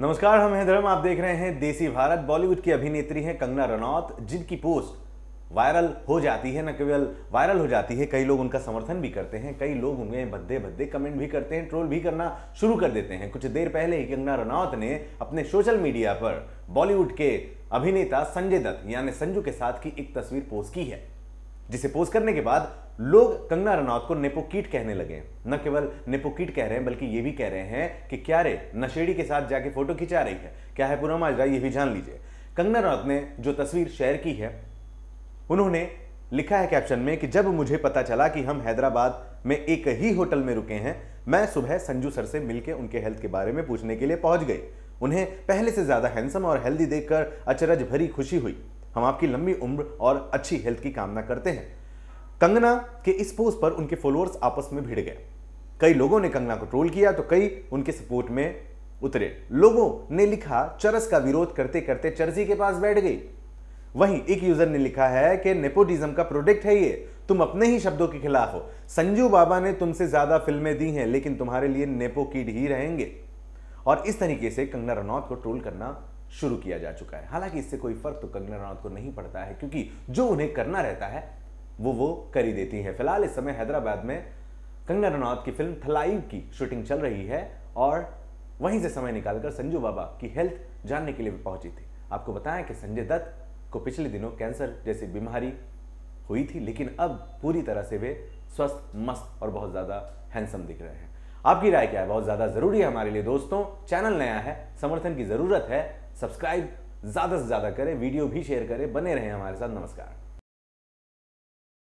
नमस्कार हम हैं धर्म आप देख रहे हैं देसी भारत बॉलीवुड की अभिनेत्री हैं कंगना रनौत जिनकी पोस्ट वायरल हो जाती है न केवल वायरल हो जाती है कई लोग उनका समर्थन भी करते हैं कई लोग उन्हें भद्दे भद्दे कमेंट भी करते हैं ट्रोल भी करना शुरू कर देते हैं कुछ देर पहले ही कंगना रनौत ने अपने सोशल मीडिया पर बॉलीवुड के अभिनेता संजय दत्त यानी संजू के साथ की एक तस्वीर पोस्ट की है जिसे पोस्ट करने के बाद लोग कंगना रनौत को नेपोकीट कहने लगे न केवल नेपोकीट कह रहे हैं बल्कि ये भी कह रहे हैं कि क्या रे नशेड़ी के साथ जाके फोटो खिंचा रही है क्या है पूरा माजरा ये भी जान लीजिए कंगना रनौत ने जो तस्वीर शेयर की है उन्होंने लिखा है कैप्शन में कि जब मुझे पता चला कि हम हैदराबाद में एक ही होटल में रुके हैं मैं सुबह संजू सर से मिलकर उनके हेल्थ के बारे में पूछने के लिए पहुंच गई उन्हें पहले से ज़्यादा हैंडसम और हेल्दी देखकर अचरज भरी खुशी हुई हम आपकी लंबी उम्र और अच्छी हेल्थ की कामना करते हैं कंगना के इस पोस्ट पर उनके फॉलोअर्स आपस में भिड़ गए कई लोगों ने कंगना को ट्रोल किया तो कई उनके सपोर्ट में उतरे लोगों ने लिखा चरस का विरोध करते करते चर्जी के पास बैठ गई वहीं एक यूजर ने लिखा है कि नेपोटिज्म का प्रोडक्ट है ये तुम अपने ही शब्दों के खिलाफ हो संजू बाबा ने तुमसे ज्यादा फिल्में दी हैं लेकिन तुम्हारे लिए नेपो किड ही रहेंगे और इस तरीके से कंगना रनौत को ट्रोल करना शुरू किया जा चुका है हालांकि इससे कोई फर्क तो कंगना रनौत को नहीं पड़ता है क्योंकि जो उन्हें करना रहता है वो वो कर ही देती है फिलहाल इस समय हैदराबाद में कंगना रनौत की फिल्म थलाइव की शूटिंग चल रही है और वहीं से समय निकालकर संजू बाबा की हेल्थ जानने के लिए भी पहुंची थी आपको बताया कि संजय दत्त को पिछले दिनों कैंसर जैसी बीमारी हुई थी लेकिन अब पूरी तरह से वे स्वस्थ मस्त और बहुत ज़्यादा हैंडसम दिख रहे हैं आपकी राय क्या है बहुत ज़्यादा ज़रूरी है हमारे लिए दोस्तों चैनल नया है समर्थन की ज़रूरत है सब्सक्राइब ज़्यादा से ज़्यादा करें वीडियो भी शेयर करें बने रहें हमारे साथ नमस्कार